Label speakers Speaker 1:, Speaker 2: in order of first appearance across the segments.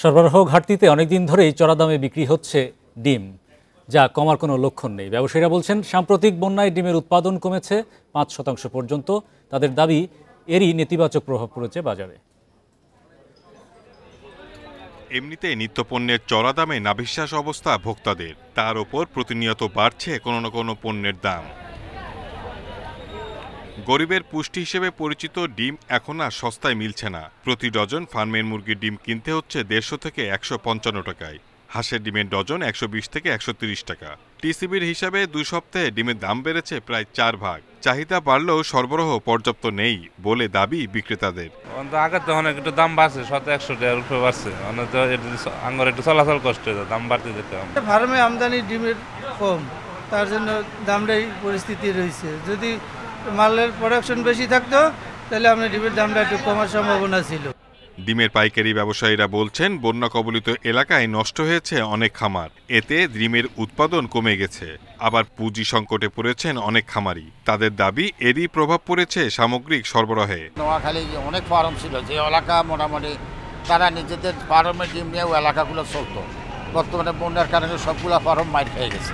Speaker 1: সরবরাহ ঘাটতিতে অনেকদিন ধরেই চড়া দামে বিক্রি হচ্ছে ডিম যা কমার কোনো লক্ষণ নেই ব্যবসায়ীরা বলছেন সাম্প্রতিক বন্যায় ডিমের উৎপাদন কমেছে পাঁচ শতাংশ পর্যন্ত তাদের দাবি এরই নেতিবাচক প্রভাব পড়েছে বাজারে
Speaker 2: এমনিতে নিত্যপণ্যের চড়া দামে নাবিশ্বাস অবস্থা ভোক্তাদের তার ওপর প্রতিনিয়ত বাড়ছে কোনো না কোনো পণ্যের দাম গরিবের পুষ্টি হিসেবে পরিচিত ডিম এখন আর সস্তায় মিলছে না প্রতি ডজন ফার্মের মুরগির ডিম কিনতে হচ্ছে দেড়শো থেকে একশো পঞ্চান্ন টাকায় হাঁসের ডিমের ডজন একশো থেকে একশো টাকা টিসিবির হিসাবে দুই সপ্তাহে ডিমের দাম বেড়েছে প্রায় চার ভাগ চাহিদা বাড়লেও সরবরাহ পর্যাপ্ত নেই বলে দাবি বিক্রেতাদের
Speaker 3: আগের তো অনেক একটু দাম বাড়ছে শত একশো টাকার উপরে বাড়ছে আঙ্গর একটু চলাচল কষ্ট হয়ে দাম বাড়তে যেতে হবে
Speaker 2: ফার্মে আমদানি ডিমের
Speaker 4: কম তার জন্য দামটাই পরিস্থিতি রয়েছে যদি মালের প্রোডাকশন বেশি থাকতো তাহলে আপনার ডিমের দামটা একটু কমার সম্ভাবনা ছিল
Speaker 2: ডিমের পাইকারি ব্যবসায়ীরা বলছেন বন্যা কবলিত এলাকায় নষ্ট হয়েছে অনেক খামার এতে ডিমের উৎপাদন কমে গেছে আবার পুঁজি সংকটে পড়েছেন অনেক খামারি তাদের দাবি এরই প্রভাব পড়েছে সামগ্রিক সরবরাহে
Speaker 5: নোয়াখালী অনেক ফার্ম ছিল যে এলাকা মোটামুটি তারা নিজেদের ফার্মে ডিম নিয়ে এলাকাগুলো চলতো বর্তমানে বন্যার কারণে সবগুলো ফার্ম মাইট হয়ে গেছে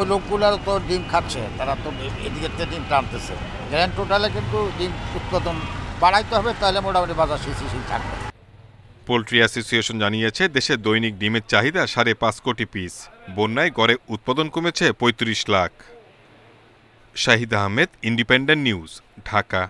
Speaker 5: ওই লোকগুলার তো ডিম খাচ্ছে তারা তো এদিকের থেকে ডিম টানতেছে গ্র্যান্ড টোটালে কিন্তু ডিম উৎপাদন বাড়াইতে হবে তাহলে মোটামুটি বাজার স্থিতিশীল থাকবে
Speaker 2: পোলট্রি অ্যাসোসিয়েশন জানিয়েছে দেশে দৈনিক ডিমের চাহিদা সাড়ে পাঁচ কোটি পিস বন্যায় গড়ে উৎপাদন কমেছে পঁয়ত্রিশ লাখ শাহিদ আহমেদ ইন্ডিপেন্ডেন্ট নিউজ ঢাকা